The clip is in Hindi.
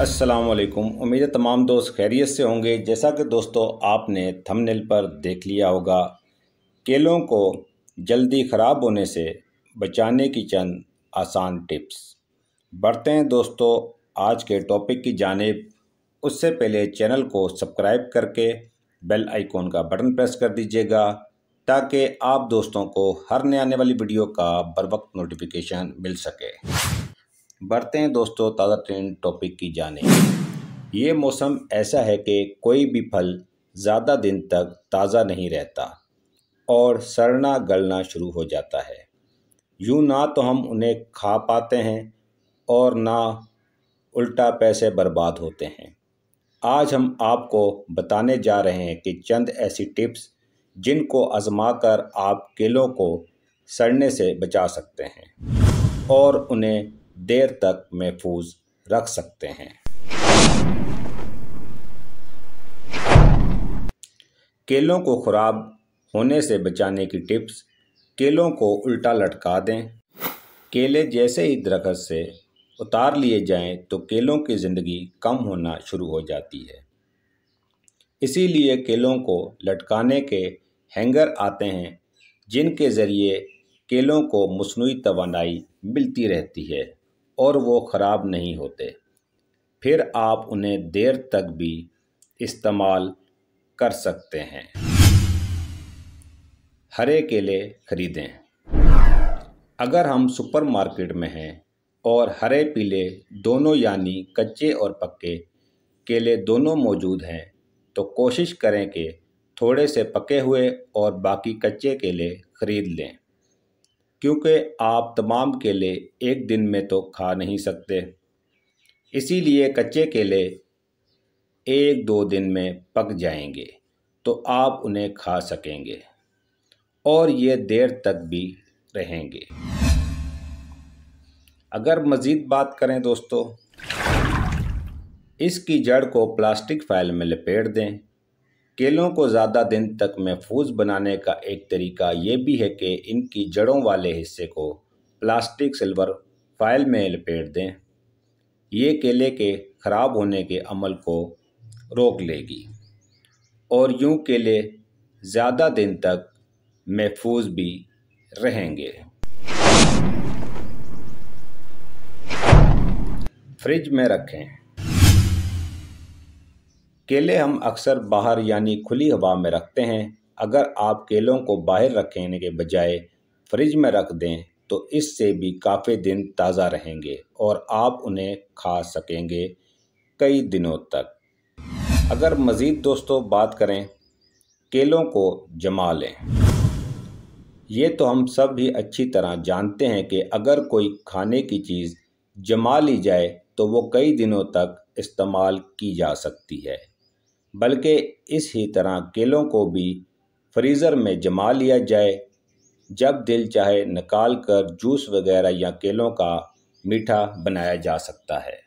असलकुम उम्मीद है तमाम दोस्त खैरियत से होंगे जैसा कि दोस्तों आपने थंबनेल पर देख लिया होगा केलों को जल्दी ख़राब होने से बचाने की चंद आसान टिप्स बढ़ते हैं दोस्तों आज के टॉपिक की जानेब उससे पहले चैनल को सब्सक्राइब करके बेल आइकॉन का बटन प्रेस कर दीजिएगा ताकि आप दोस्तों को हर नए आने वाली वीडियो का बर वक्त नोटिफिकेशन मिल सके बढ़ते हैं दोस्तों ताज़ा तरीन टॉपिक की जाने ये मौसम ऐसा है कि कोई भी फल ज़्यादा दिन तक ताज़ा नहीं रहता और सड़ना गलना शुरू हो जाता है यूँ ना तो हम उन्हें खा पाते हैं और ना उल्टा पैसे बर्बाद होते हैं आज हम आपको बताने जा रहे हैं कि चंद ऐसी टिप्स जिनको आजमा कर आप केलों को सड़ने से बचा सकते हैं और उन्हें देर तक महफूज रख सकते हैं केलों को ख़राब होने से बचाने की टिप्स केलों को उल्टा लटका दें केले जैसे ही दरखत से उतार लिए जाएं तो केलों की ज़िंदगी कम होना शुरू हो जाती है इसीलिए केलों को लटकाने के हैंगर आते हैं जिनके ज़रिए केलों को मसनू तोानाई मिलती रहती है और वो ख़राब नहीं होते फिर आप उन्हें देर तक भी इस्तेमाल कर सकते हैं हरे केले खरीदें अगर हम सुपरमार्केट में हैं और हरे पीले दोनों यानी कच्चे और पक्के केले दोनों मौजूद हैं तो कोशिश करें कि थोड़े से पके हुए और बाकी कच्चे केले खरीद लें क्योंकि आप तमाम केले एक दिन में तो खा नहीं सकते इसीलिए कच्चे केले एक दो दिन में पक जाएंगे तो आप उन्हें खा सकेंगे और ये देर तक भी रहेंगे अगर मज़ीद बात करें दोस्तों इसकी जड़ को प्लास्टिक फाइल में लपेट दें केलों को ज़्यादा दिन तक महफूज बनाने का एक तरीका ये भी है कि इनकी जड़ों वाले हिस्से को प्लास्टिक सिल्वर फाइल में लपेट दें ये केले के ख़राब होने के अमल को रोक लेगी और यूं केले ज़्यादा दिन तक महफूज भी रहेंगे फ्रिज में रखें केले हम अक्सर बाहर यानी खुली हवा में रखते हैं अगर आप केलों को बाहर रखने के बजाय फ्रिज में रख दें तो इससे भी काफ़ी दिन ताज़ा रहेंगे और आप उन्हें खा सकेंगे कई दिनों तक अगर मज़ीद दोस्तों बात करें केलों को जमा लें ये तो हम सब भी अच्छी तरह जानते हैं कि अगर कोई खाने की चीज़ जमा ली जाए तो वो कई दिनों तक इस्तेमाल की जा सकती है बल्कि इस ही तरह केलों को भी फ्रीज़र में जमा लिया जाए जब दिल चाहे निकाल कर जूस वगैरह या केलों का मीठा बनाया जा सकता है